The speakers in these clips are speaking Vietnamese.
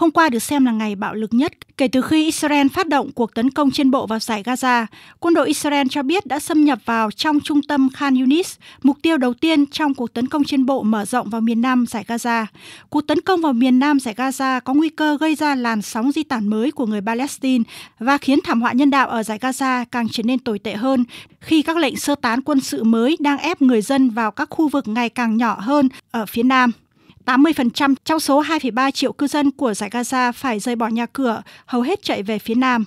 Hôm qua được xem là ngày bạo lực nhất kể từ khi Israel phát động cuộc tấn công trên bộ vào giải Gaza. Quân đội Israel cho biết đã xâm nhập vào trong trung tâm Khan Yunis, mục tiêu đầu tiên trong cuộc tấn công trên bộ mở rộng vào miền nam giải Gaza. Cuộc tấn công vào miền nam giải Gaza có nguy cơ gây ra làn sóng di tản mới của người Palestine và khiến thảm họa nhân đạo ở giải Gaza càng trở nên tồi tệ hơn khi các lệnh sơ tán quân sự mới đang ép người dân vào các khu vực ngày càng nhỏ hơn ở phía nam. 80% trong số 2,3 triệu cư dân của giải Gaza phải rời bỏ nhà cửa, hầu hết chạy về phía nam.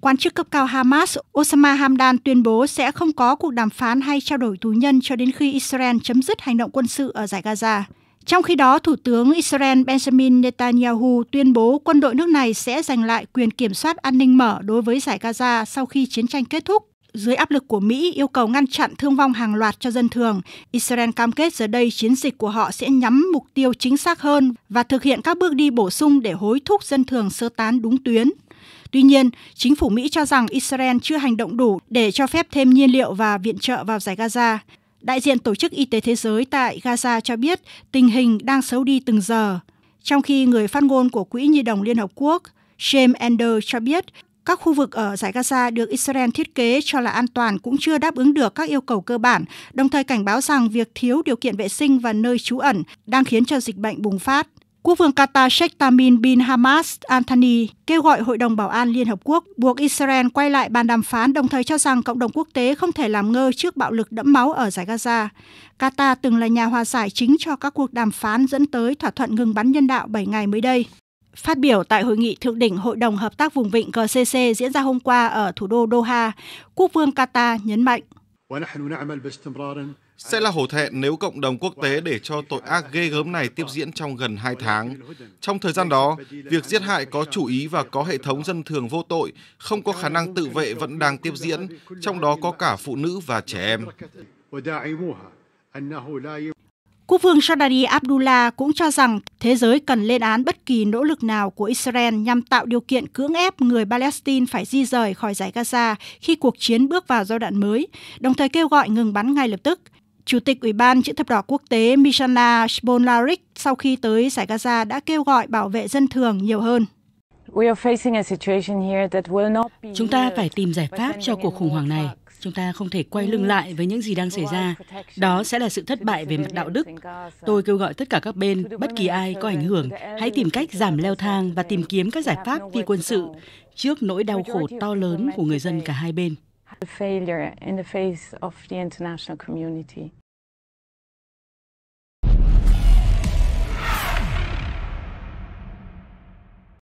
Quan chức cấp cao Hamas Osama Hamdan tuyên bố sẽ không có cuộc đàm phán hay trao đổi tù nhân cho đến khi Israel chấm dứt hành động quân sự ở giải Gaza. Trong khi đó, Thủ tướng Israel Benjamin Netanyahu tuyên bố quân đội nước này sẽ giành lại quyền kiểm soát an ninh mở đối với giải Gaza sau khi chiến tranh kết thúc dưới áp lực của Mỹ yêu cầu ngăn chặn thương vong hàng loạt cho dân thường, Israel cam kết giờ đây chiến dịch của họ sẽ nhắm mục tiêu chính xác hơn và thực hiện các bước đi bổ sung để hối thúc dân thường sơ tán đúng tuyến. Tuy nhiên, chính phủ Mỹ cho rằng Israel chưa hành động đủ để cho phép thêm nhiên liệu và viện trợ vào giải Gaza. Đại diện Tổ chức Y tế Thế giới tại Gaza cho biết tình hình đang xấu đi từng giờ. Trong khi người phát ngôn của Quỹ Nhi đồng Liên Hợp Quốc, James Ender cho biết các khu vực ở giải Gaza được Israel thiết kế cho là an toàn cũng chưa đáp ứng được các yêu cầu cơ bản, đồng thời cảnh báo rằng việc thiếu điều kiện vệ sinh và nơi trú ẩn đang khiến cho dịch bệnh bùng phát. Quốc vương Qatar Sheikh Tamim bin hamas Anthony kêu gọi Hội đồng Bảo an Liên Hợp Quốc buộc Israel quay lại bàn đàm phán đồng thời cho rằng cộng đồng quốc tế không thể làm ngơ trước bạo lực đẫm máu ở giải Gaza. Qatar từng là nhà hòa giải chính cho các cuộc đàm phán dẫn tới thỏa thuận ngừng bắn nhân đạo 7 ngày mới đây. Phát biểu tại hội nghị thượng đỉnh Hội đồng Hợp tác Vùng vịnh GCC diễn ra hôm qua ở thủ đô Doha, Quốc vương Qatar nhấn mạnh. Sẽ là hổ thẹn nếu cộng đồng quốc tế để cho tội ác ghê gớm này tiếp diễn trong gần 2 tháng. Trong thời gian đó, việc giết hại có chủ ý và có hệ thống dân thường vô tội, không có khả năng tự vệ vẫn đang tiếp diễn, trong đó có cả phụ nữ và trẻ em. Quốc vương Saudari Abdullah cũng cho rằng thế giới cần lên án bất kỳ nỗ lực nào của Israel nhằm tạo điều kiện cưỡng ép người Palestine phải di rời khỏi giải Gaza khi cuộc chiến bước vào giai đoạn mới, đồng thời kêu gọi ngừng bắn ngay lập tức. Chủ tịch Ủy ban Chữ thập đỏ quốc tế Mishana Sbolaric sau khi tới giải Gaza đã kêu gọi bảo vệ dân thường nhiều hơn. Chúng ta phải tìm giải pháp cho cuộc khủng hoảng này chúng ta không thể quay lưng lại với những gì đang xảy ra. Đó sẽ là sự thất bại về mặt đạo đức. Tôi kêu gọi tất cả các bên, bất kỳ ai có ảnh hưởng, hãy tìm cách giảm leo thang và tìm kiếm các giải pháp phi quân sự trước nỗi đau khổ to lớn của người dân cả hai bên.